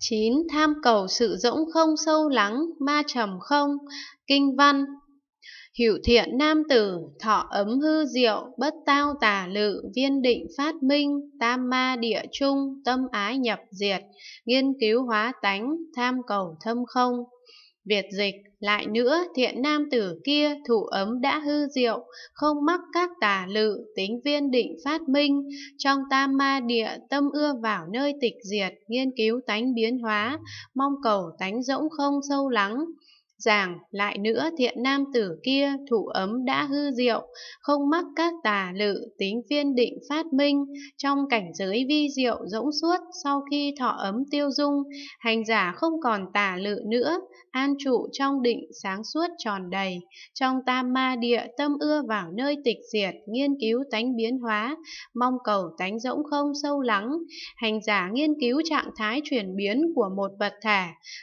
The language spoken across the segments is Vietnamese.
9. Tham cầu sự rỗng không sâu lắng, ma trầm không, kinh văn. Hữu thiện nam tử, thọ ấm hư diệu, bất tao tà lự, viên định phát minh, tam ma địa trung, tâm ái nhập diệt, nghiên cứu hóa tánh, tham cầu thâm không. Việt dịch, lại nữa thiện nam tử kia thủ ấm đã hư diệu, không mắc các tà lự, tính viên định phát minh, trong tam ma địa tâm ưa vào nơi tịch diệt, nghiên cứu tánh biến hóa, mong cầu tánh rỗng không sâu lắng. Giảng lại nữa thiện nam tử kia thủ ấm đã hư diệu, không mắc các tà lự tính viên định phát minh, trong cảnh giới vi diệu rỗng suốt sau khi thọ ấm tiêu dung, hành giả không còn tà lự nữa, an trụ trong định sáng suốt tròn đầy, trong tam ma địa tâm ưa vào nơi tịch diệt, nghiên cứu tánh biến hóa, mong cầu tánh rỗng không sâu lắng, hành giả nghiên cứu trạng thái chuyển biến của một vật thể,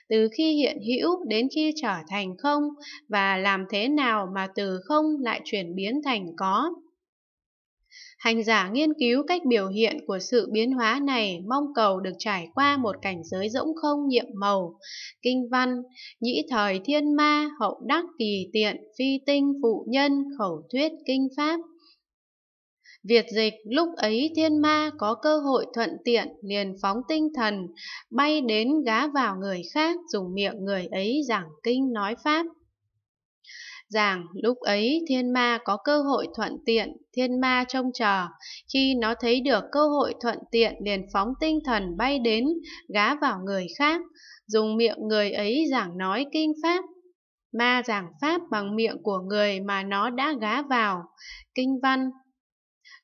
từ khi hiện hữu đến khi trở thành không và làm thế nào mà từ không lại chuyển biến thành có. Hành giả nghiên cứu cách biểu hiện của sự biến hóa này mong cầu được trải qua một cảnh giới rỗng không nhiệm màu, kinh văn, nhĩ thời thiên ma, hậu đắc tỳ tiện, phi tinh phụ nhân, khẩu thuyết kinh pháp. Việt dịch lúc ấy thiên ma có cơ hội thuận tiện liền phóng tinh thần, bay đến gá vào người khác dùng miệng người ấy giảng kinh nói pháp giảng lúc ấy thiên ma có cơ hội thuận tiện, thiên ma trông chờ, khi nó thấy được cơ hội thuận tiện liền phóng tinh thần bay đến, gá vào người khác, dùng miệng người ấy giảng nói kinh pháp. Ma giảng pháp bằng miệng của người mà nó đã gá vào, kinh văn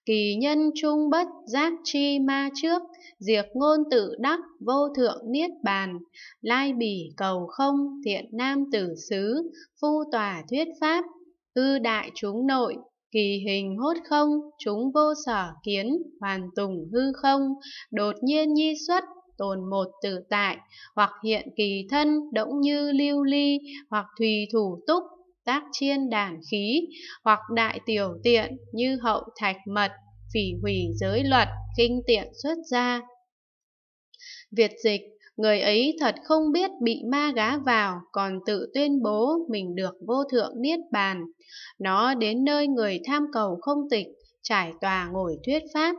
kỳ nhân trung bất giác chi ma trước diệt ngôn tự đắc vô thượng niết bàn lai bỉ cầu không thiện nam tử xứ phu tòa thuyết pháp ư đại chúng nội kỳ hình hốt không chúng vô sở kiến hoàn tùng hư không đột nhiên nhi xuất tồn một tự tại hoặc hiện kỳ thân đỗng như lưu ly hoặc thùy thủ túc tác chiên đàn khí hoặc đại tiểu tiện như hậu thạch mật phỉ hủy giới luật kinh tiện xuất gia việt dịch người ấy thật không biết bị ma gá vào còn tự tuyên bố mình được vô thượng niết bàn nó đến nơi người tham cầu không tịch trải tòa ngồi thuyết pháp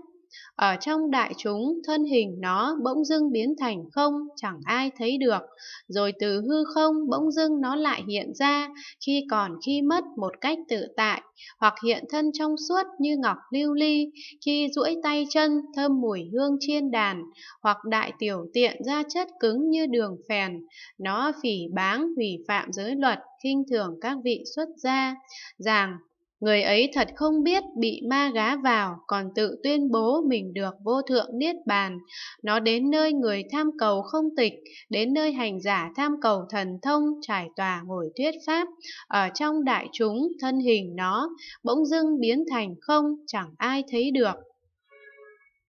ở trong đại chúng, thân hình nó bỗng dưng biến thành không, chẳng ai thấy được. Rồi từ hư không bỗng dưng nó lại hiện ra, khi còn khi mất một cách tự tại, hoặc hiện thân trong suốt như ngọc lưu ly, khi duỗi tay chân thơm mùi hương chiên đàn, hoặc đại tiểu tiện ra chất cứng như đường phèn. Nó phỉ báng hủy phạm giới luật, khinh thường các vị xuất gia, rằng Người ấy thật không biết bị ma gá vào còn tự tuyên bố mình được vô thượng niết bàn. Nó đến nơi người tham cầu không tịch, đến nơi hành giả tham cầu thần thông trải tòa ngồi thuyết pháp. Ở trong đại chúng thân hình nó bỗng dưng biến thành không chẳng ai thấy được.